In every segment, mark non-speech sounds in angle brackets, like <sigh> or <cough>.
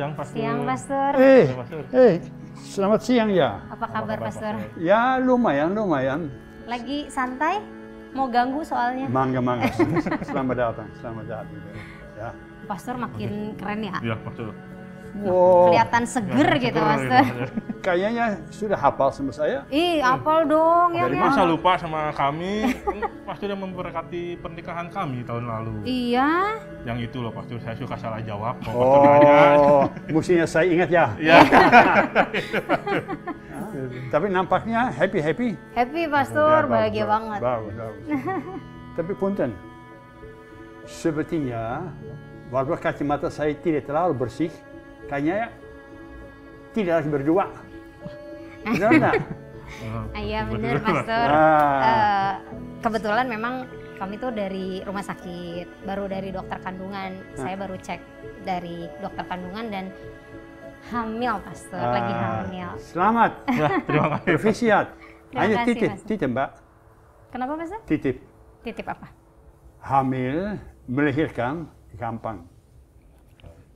siang Pastor. Siang Pastor. Eh, eh, selamat siang ya. Apa kabar, Apa kabar Pastor? Ya lumayan, lumayan. Lagi santai? Mau ganggu soalnya? Mangga, mangga. <laughs> selamat datang, selamat datang. Ya. Pastor makin keren ya. Iya, Pastor. Wow. Kelihatan seger ya, gitu, Pastor. Gitu, ya kayaknya sudah hafal sama saya. Ih, hafal dong ya. Dari kan? masa lupa sama kami, <laughs> pasti sudah memberkati pernikahan kami tahun lalu. Iya. Yang itu loh, pasti saya suka salah jawab. Oh, oh mestinya <laughs> saya ingat ya. Iya. <laughs> Tapi nampaknya happy happy. Happy ya, pastor, ya, bahagia bagus, banget. Bagus, bagus. Tapi punten, sepertinya walaupun kacamata saya tidak terlalu bersih, kayaknya tidak harus berdua. Benar nggak? Oh, iya benar Pastor. Nah. Uh, eh, kebetulan memang kami tuh dari rumah sakit, baru dari dokter kandungan. Nah. Saya baru cek dari dokter kandungan dan hamil Pastor, ah. lagi hamil. Selamat. ya, <laughs> terima kasih. Efisiat. Ayo titip, Pastor. titip Mbak. Kenapa Pastor? Titip. Titip apa? Hamil melahirkan gampang.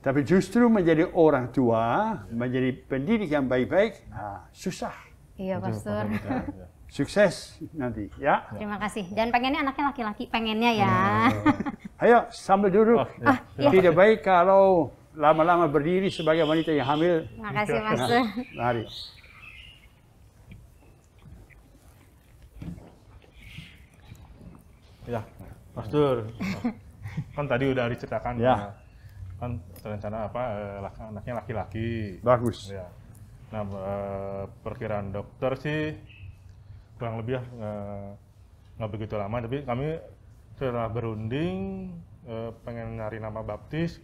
Tapi justru menjadi orang tua, menjadi pendidik yang baik-baik, nah, susah. Iya, Pastor. <laughs> Ya. Sukses nanti, ya. Terima kasih. Jangan pengennya anaknya laki-laki, pengennya ya. Ayo, sambil duduk. Oh, iya. Ah, iya. Tidak baik kalau lama-lama berdiri sebagai wanita yang hamil. Terima kasih, Pastor. Nah, mari. Ya, Pastor. <laughs> Kan tadi udah diceritakan. Ya. Nah, kan rencana apa eh, anaknya laki-laki. Bagus. Ya. Nah eh, perkiraan dokter sih kurang lebih nggak begitu lama, tapi kami setelah berunding eh, pengen nyari nama baptis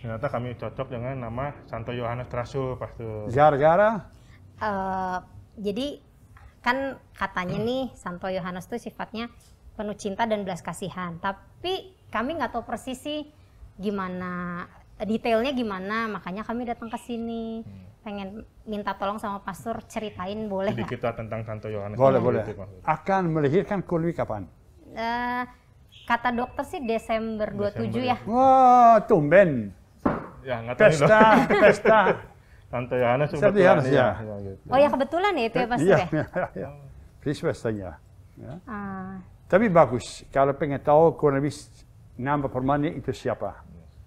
ternyata kami cocok dengan nama Santo Yohanes Trasu, pas itu. Gara-gara? Uh, jadi kan katanya nih Santo Yohanes tuh sifatnya penuh cinta dan belas kasihan. Tapi kami nggak tahu persis sih gimana detailnya gimana makanya kami datang ke sini hmm. pengen minta tolong sama pastor ceritain boleh nggak? kita tentang Santo Yohanes boleh boleh akan melahirkan kulwi kapan uh, kata dokter sih Desember, Desember 27 ya wah wow, tumben ya nggak tahu pesta <laughs> pesta Santo Yohanes Santo Yohanes iya. ya, iya, iya, oh ya kebetulan ya itu ya eh, pastor ya, ya, ya, ya. ya. Uh. tapi bagus kalau pengen tahu kurang lebih nama permanen itu siapa?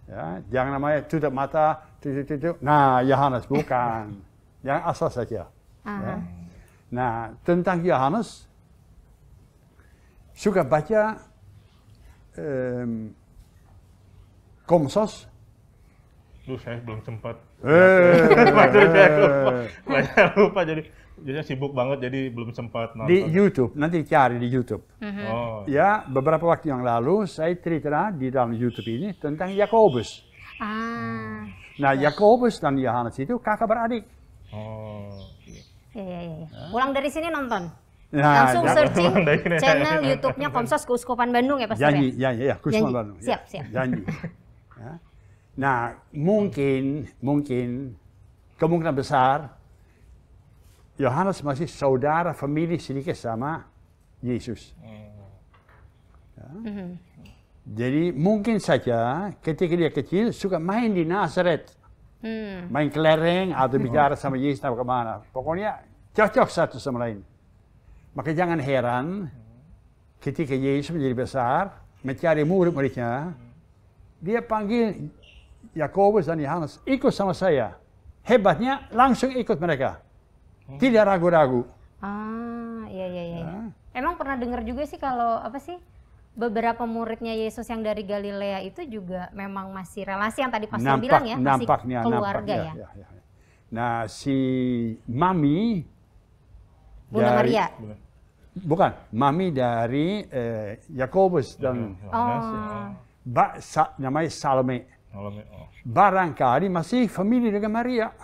Ya, jangan namanya tutup mata, tutup, tutup. Nah, Yohanes bukan. <laughs> yang asal saja. Ah. Ya. Nah, tentang Yohanes, suka baca um, Komsos? Lu saya belum sempat. Eh, <laughs> lupa, lupa jadi jadi sibuk banget jadi belum sempat nonton. Di YouTube, nanti cari di YouTube. Mm-hmm. Oh. Ya, beberapa waktu yang lalu saya cerita di dalam YouTube ini tentang Yakobus. Ah. Nah, Yakobus dan Yohanes itu kakak beradik. Oh. Iya, iya, iya. iya. Pulang dari sini nonton. Nah, langsung ya, searching channel YouTube-nya Komsos Keuskupan Bandung ya Pak Janji, ya, ya, ya, Keuskupan Bandung. Siap, ya. siap. Janji. <laughs> ya. Nah, mungkin, mungkin kemungkinan besar Yohanes masih saudara famili sedikit sama Yesus. Hmm. Ya. Mhm. Jadi mungkin saja ketika dia kecil suka main di Nazaret. Hmm. Main kelereng atau hmm. bicara sama Yesus atau kemana. Pokoknya cocok satu sama lain. Maka jangan heran ketika Yesus menjadi besar, mencari murid-muridnya, dia panggil Yakobus dan Yohanes, ikut sama saya. Hebatnya langsung ikut mereka. Oh. Tidak ragu-ragu. Ah, iya iya iya. Ya. Emang pernah dengar juga sih kalau apa sih? beberapa muridnya Yesus yang dari Galilea itu juga memang masih relasi yang tadi Pastor bilang ya, masih nampaknya, keluarga nampaknya, ya. Ya, ya. Nah, si mami Bunda dari, Maria. Bukan, mami dari eh, Yakobus eh, dan iya, iya. oh. Iya. ba, sa, namanya Salome. Salome. Oh. Barangkali masih famili dengan Maria.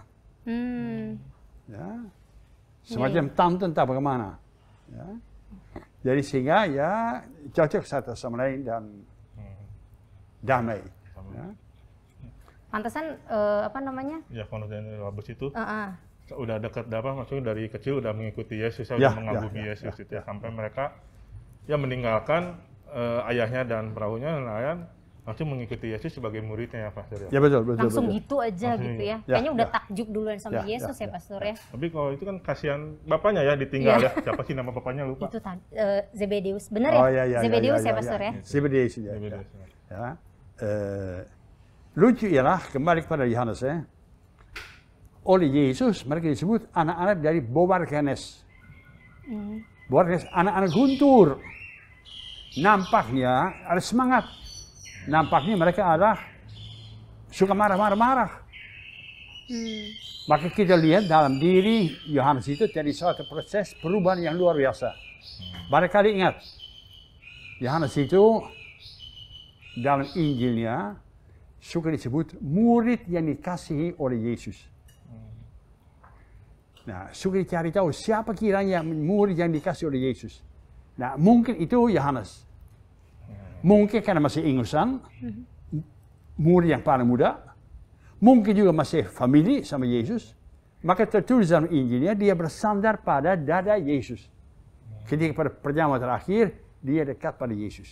Hmm. Ya. Semacam yeah. tantun tak bagaimana. Ya. Jadi sehingga ya cocok satu sama lain dan damai. Ya. Pantesan uh, apa namanya? Ya Fondazione Labus itu uh -uh. udah dekat apa maksudnya dari kecil udah mengikuti Yesus, ya, udah ya, mengagumi ya, Yesus ya, itu ya sampai mereka ya meninggalkan uh, ayahnya dan perahunya nelayan langsung mengikuti Yesus sebagai muridnya ya Pastor ya. Ya betul, betul. Langsung betul. gitu aja langsung gitu, gitu. ya. ya. Kayaknya ya, udah ya. takjub duluan sama ya, ya, Yesus ya, ya Pastor ya. ya. Tapi kalau itu kan kasihan bapaknya ya ditinggal iya. ya. Siapa sih nama bapaknya lupa. Itu uh, Zebedeus. Benar ya? oh, iya, iya, ya? ya, ya Zebedeus ya, ya, eh, ya Pastor ya. Zebedeus ya. Zebedeus. Ya. ya. Uh, lucu ialah kembali kepada Yohanes ya. Oleh Yesus mereka disebut anak-anak dari Boarganes. Hmm. Boarganes anak-anak guntur. Nampaknya ada semangat nampaknya mereka adalah suka marah-marah-marah. Hmm. Maka kita lihat dalam diri Yohanes itu jadi suatu proses perubahan yang luar biasa. Hmm. Barangkali ingat, Yohanes itu dalam Injilnya suka disebut murid yang dikasihi oleh Yesus. Hmm. Nah, suka dicari tahu siapa kiranya murid yang dikasihi oleh Yesus. Nah, mungkin itu Yohanes. Mungkin karena masih ingusan, mhm. murid yang paling muda, mungkin juga masih famili sama Yesus, maka tertulis dalam Injilnya dia bersandar pada dada Yesus. Ketika pada perjamuan terakhir, dia dekat pada Yesus.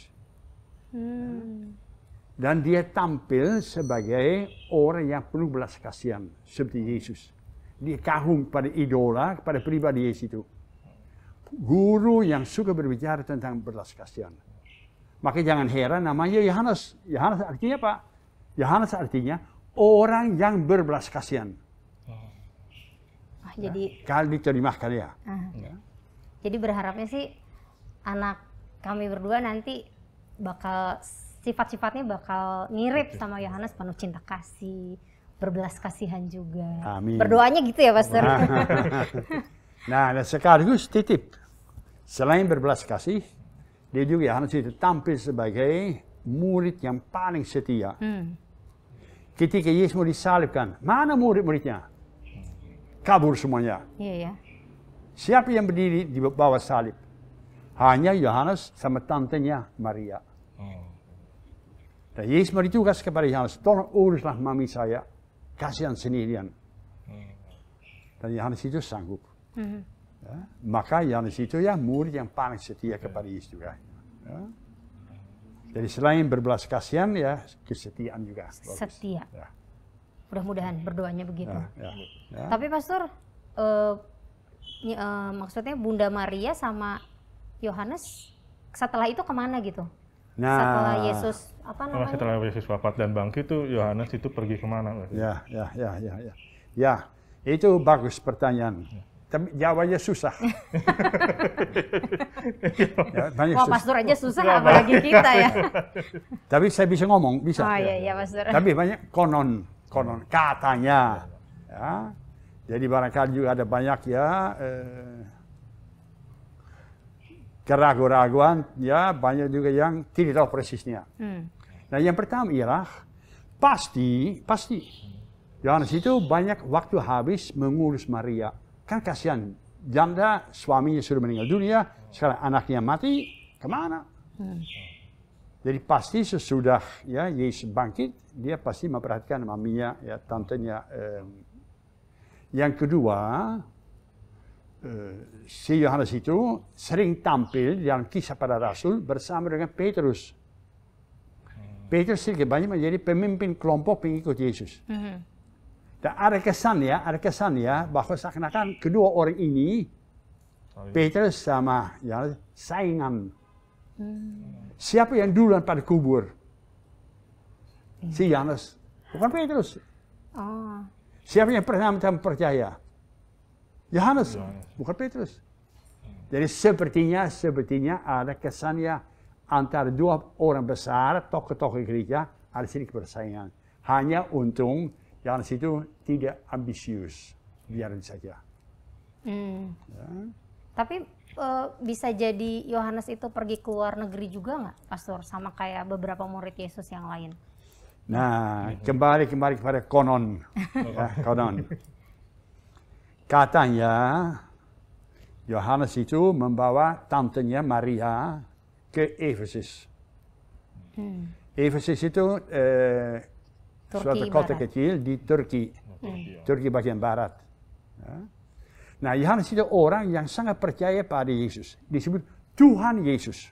Hmm. Dan dia tampil sebagai orang yang penuh belas kasihan, seperti Yesus. Dia kagum pada idola, pada pribadi Yesus itu. Guru yang suka berbicara tentang belas kasihan. Maka jangan heran namanya Yohanes. Yohanes artinya apa? Yohanes artinya orang yang berbelas kasihan. Oh, ya. jadi kalau ya. Uh, Jadi berharapnya sih anak kami berdua nanti bakal sifat-sifatnya bakal mirip sama Yohanes penuh cinta kasih, berbelas kasihan juga. Amin. Berdoanya gitu ya, Pastor. Nah, nah, nah sekaligus titip. Selain berbelas kasih, dia juga harus itu tampil sebagai murid yang paling setia. Hmm. Ketika Yesus mau disalibkan, mana murid-muridnya? Kabur semuanya. Yeah, yeah. Siapa yang berdiri di bawah salib? Hanya Yohanes sama tantenya Maria. Dan Yesus beri tugas kepada Yohanes, tolong uruslah mami saya, kasihan sendirian. Hmm. Dan Yohanes itu sanggup. Hmm maka yang di situ ya murid yang paling setia kepada Yesus juga. Ya. Jadi selain berbelas kasihan ya kesetiaan juga. Setia. Ya. Mudah-mudahan berdoanya begitu. Ya, ya, ya. Tapi pastor, uh, maksudnya Bunda Maria sama Yohanes setelah itu kemana gitu? Nah, setelah Yesus apa oh, namanya? Setelah Yesus wafat dan bangkit itu Yohanes itu pergi kemana? Ya, ya, ya, ya, ya. Ya, itu bagus pertanyaan. Ya <laughs> ya banyak susah. ya, banyak Wah, Pastor aja susah Gak apalagi kita ya. <laughs> Tapi saya bisa ngomong, bisa. Oh iya, iya Pastor. Tapi banyak konon, konon katanya. Ya. Jadi barangkali juga ada banyak ya eh, keraguan-raguan, ya banyak juga yang tidak tahu persisnya. Hmm. Nah yang pertama ialah pasti, pasti. Yohanes itu banyak waktu habis mengurus Maria Kan kasihan. Janda suaminya sudah meninggal dunia, sekarang anaknya mati, kemana? Hmm. Jadi pasti sesudah ya Yesus bangkit, dia pasti memperhatikan maminya, ya tantenya. Eh. Yang kedua, eh, si Yohanes itu sering tampil dalam kisah para rasul bersama dengan Petrus. Hmm. Petrus sedikit banyak menjadi pemimpin kelompok pengikut Yesus. Mm -hmm. Dan ada kesan ya, ada kesan ya bahwa seakan-akan kedua orang ini Petrus sama ya saingan. Hmm. Siapa yang duluan pada kubur? Iya. Si oh. Yohanes, bukan Petrus. Siapa yang pertama percaya? Yohanes, bukan Petrus. Jadi sepertinya sepertinya ada kesannya antara dua orang besar tokoh-tokoh gereja ada sini persaingan. Hanya untung yang situ tidak ambisius, biarin saja. Hmm. Ya. Tapi e, bisa jadi Yohanes itu pergi ke luar negeri juga nggak, Pastor? Sama kayak beberapa murid Yesus yang lain. Nah, kembali kembali kepada konon, <laughs> ya, konon. Katanya Yohanes itu membawa tantenya Maria ke Efesus. Hmm. Efesus itu eh, Turki suatu kota barat. kecil di Turki, hmm. Iya. Turki bagian barat. Ya. Nah, Yohanes itu orang yang sangat percaya pada Yesus. Disebut Tuhan Yesus.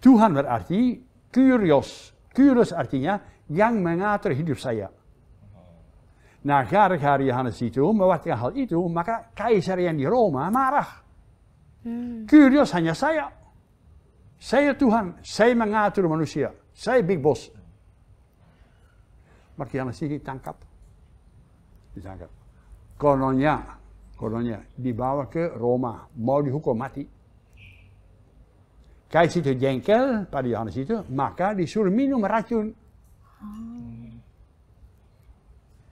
Tuhan berarti kurios. Kurios artinya yang mengatur hidup saya. Nah, gara-gara Yohanes itu mewakilkan hal itu, maka kaisar yang di Roma marah. Hmm. Kurios hanya saya. Saya Tuhan, saya mengatur manusia, saya big boss. Martiana Sini ditangkap. Ditangkap. Kononnya, kononnya dibawa ke Roma, mau dihukum mati. Kais itu jengkel pada Yohanes itu, maka disuruh minum racun. Hmm.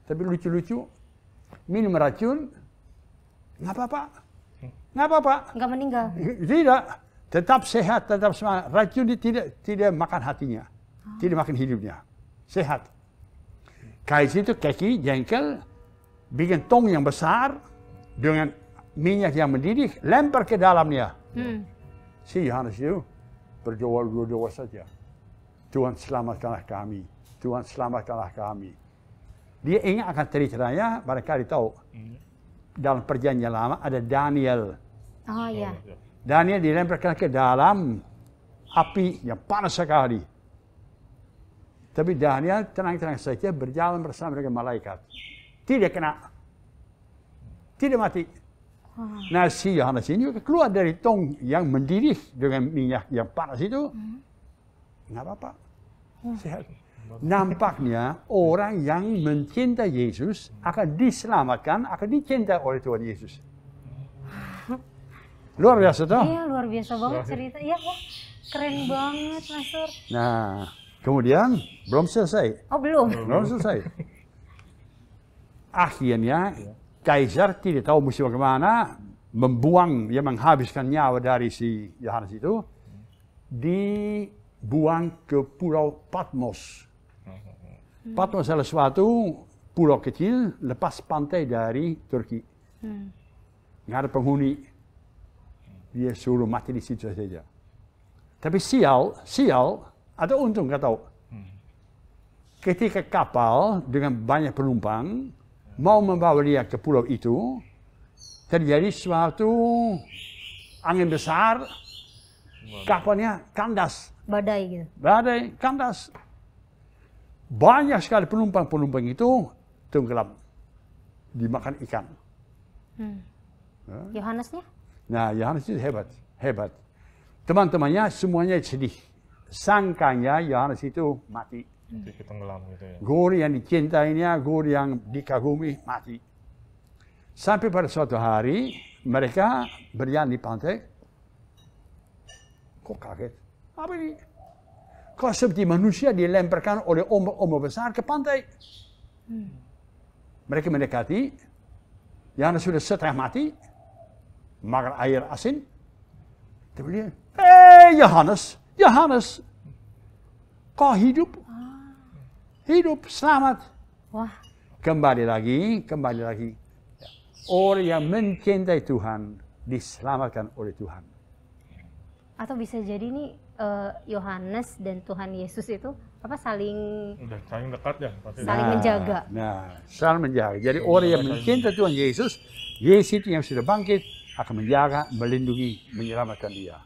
Tapi lucu-lucu, minum racun, nggak apa-apa. Hmm. Nggak apa-apa. Nggak meninggal? Tidak. Tetap sehat, tetap semangat. Racun tidak, tidak makan hatinya. Ah. Tidak makan hidupnya. Sehat. Kai situ kaki jengkel, bikin tong yang besar dengan minyak yang mendidih, lempar ke dalamnya. Hmm. Si Yohanes itu berdoa dua-dua saja. Tuhan selamatkanlah kami. Tuhan selamatkanlah kami. Dia ingat akan ceritanya, mereka tahu. Dalam perjanjian lama ada Daniel. Ah, ya. Oh iya. Daniel dilemparkan ke dalam api yang panas sekali. Tapi Daniel tenang-tenang saja berjalan bersama dengan malaikat. Tidak kena. Tidak mati. Nah si Yohanes ini keluar dari tong yang mendidih dengan minyak yang panas itu. Hmm. Nggak apa-apa. Sehat. Nampaknya orang yang mencinta Yesus akan diselamatkan, akan dicinta oleh Tuhan Yesus. <laughs> Luar biasa toh? Iya, luar biasa banget cerita. Iya, keren banget Mas Nah, Kemudian belum selesai. Oh belum. Belum selesai. Akhirnya Kaisar tidak tahu mesti bagaimana membuang, yang menghabiskan nyawa dari si Yohanes itu, dibuang ke Pulau Patmos. Hmm. Patmos adalah suatu pulau kecil lepas pantai dari Turki. Hmm. Nggak ada penghuni. Dia suruh mati di situ saja. Tapi sial, sial, ada untung kata tahu. Ketika kapal dengan banyak penumpang mau membawa dia ke pulau itu, terjadi suatu angin besar, kapalnya kandas. Badai gitu. Badai, kandas. Banyak sekali penumpang-penumpang itu tenggelam, dimakan ikan. Hmm. Ya. Nah, Yohanes itu hebat, hebat. Teman-temannya semuanya sedih sangkanya Yohanes itu mati. Jadi hmm. gitu ya. Guru yang dicintainya, guru yang dikagumi mati. Sampai pada suatu hari mereka berjalan di pantai. Kok kaget? Apa ini? Kok seperti manusia dilemparkan oleh ombak-ombak besar ke pantai? Hmm. Mereka mendekati, Yohanes sudah setengah mati, makan air asin. Dia bilang, hei Yohanes, Yohanes kau hidup ah. hidup selamat Wah. kembali lagi kembali lagi orang yang mencintai Tuhan diselamatkan oleh Tuhan atau bisa jadi nih eh, Yohanes uh, dan Tuhan Yesus itu apa saling Udah, saling dekat ya saling nah, menjaga nah saling menjaga jadi orang yang mencintai Tuhan Yesus Yesus itu yang sudah bangkit akan menjaga melindungi menyelamatkan dia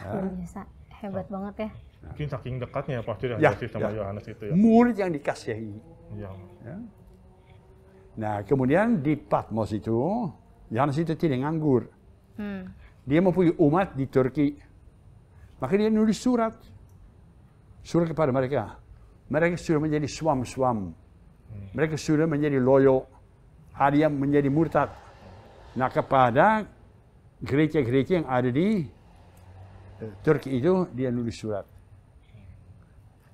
ya. luar biasa hebat nah. banget ya mungkin saking dekatnya pasti dari ya, ya sama ya. Yohanes itu ya murid yang dikasihi ya. ya. nah kemudian di Patmos itu Yohanes itu tidak nganggur hmm. dia mempunyai umat di Turki maka dia nulis surat surat kepada mereka mereka sudah menjadi suam-suam hmm. mereka sudah menjadi loyo ada yang menjadi murtad nah kepada gereja-gereja yang ada di Turki itu dia nulis surat.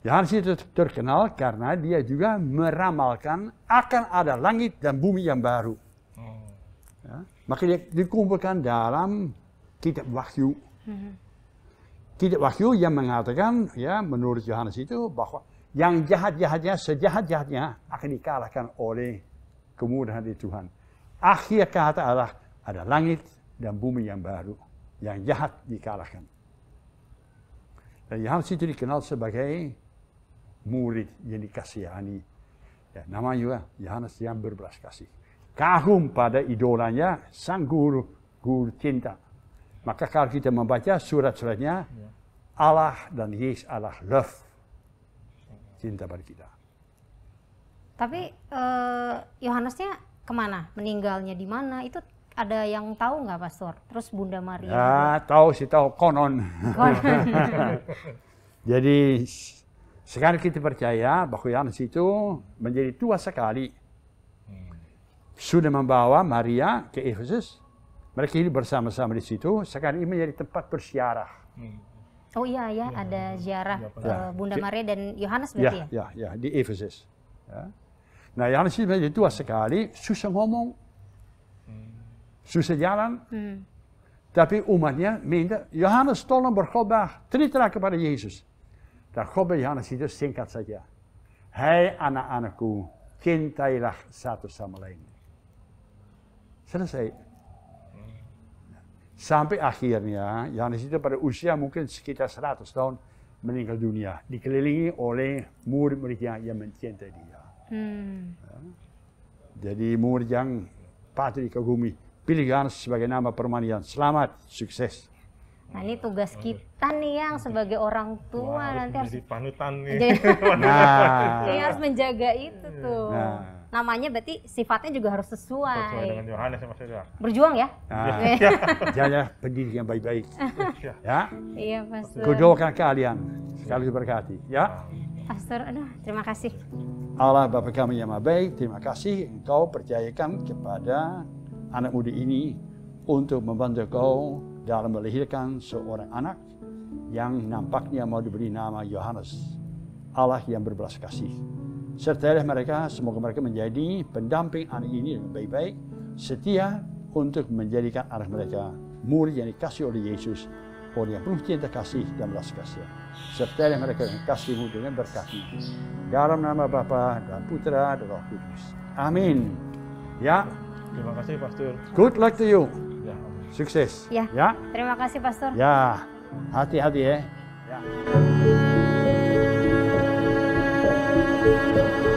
Ya harus itu terkenal karena dia juga meramalkan akan ada langit dan bumi yang baru. Makanya hmm. Ya, maka dia dikumpulkan dalam kitab wahyu. Hmm. Kitab wahyu yang mengatakan ya menurut Yohanes itu bahwa yang jahat-jahatnya sejahat-jahatnya akan dikalahkan oleh kemudahan di Tuhan. Akhir kata Allah ada langit dan bumi yang baru. Yang jahat dikalahkan. Yohanes itu سی کنال سه بگه مورید یعنی کسی juga Yohanes yang berbelas kasih. Kagum pada idolanya sang guru, guru cinta. Maka kalau kita membaca surat-suratnya, Allah dan Yesus Allah love, cinta pada kita. Tapi Yohanesnya eh, kemana? Meninggalnya di mana? Itu ada yang tahu nggak pastor? Terus Bunda Maria? Ya, tahu sih tahu konon. konon. <laughs> Jadi sekarang kita percaya bahwa Yohanes itu menjadi tua sekali. Hmm. Sudah membawa Maria ke Efesus. Mereka ini bersama-sama di situ. Sekarang ini menjadi tempat bersiarah. Hmm. Oh iya ya, iya, ada iya. ziarah ya, uh, Bunda Maria dan Yohanes ya, berarti ya? Ya, ya, di Efesus. Ya. Nah Yohanes itu menjadi tua sekali, susah ngomong, jalan. jalan, Tapi umatnya minta, Yohanes tolong berkhotbah God terang kepada Yesus. Dan khotbah Yohanes itu singkat saja. Hai hey, anak-anakku, cintailah satu sama lain. Selesai. Sampai akhirnya, Yohanes itu pada usia mungkin sekitar 100 tahun meninggal dunia. Dikelilingi oleh murid murid yang mencintai dia. Hmm. Jadi murid yang patut dikagumi pilih Yohanes sebagai nama permanian, selamat, sukses. Nah ini tugas kita nih yang sebagai orang tua Wah, nanti harus panutan nih. <laughs> nah, ini harus menjaga itu iya. tuh. Nah. Namanya berarti sifatnya juga harus sesuai. Sesuai dengan Yohanes ya maksudnya. Berjuang ya. Nah, iya. eh. iya. jadilah pendidik yang baik-baik. ya. Iya pastor. Kudoakan kalian sekali berkati. Ya. Pastor, aduh terima kasih. Allah Bapa kami yang baik, terima kasih engkau percayakan kepada anak muda ini untuk membantu kau dalam melahirkan seorang anak yang nampaknya mau diberi nama Yohanes, Allah yang berbelas kasih. serta oleh mereka, semoga mereka menjadi pendamping anak ini dengan baik-baik, setia untuk menjadikan anak mereka murid yang dikasih oleh Yesus, orang yang penuh cinta kasih dan belas kasih. oleh mereka dengan kasihmu dengan berkati. Dalam nama Bapa dan Putra dan Roh Kudus. Amin. Ya, Terima kasih Pastor. Good luck to you. Ya. Sukses. Ya. ya. Terima kasih Pastor. Ya. Hati-hati eh. ya. ya.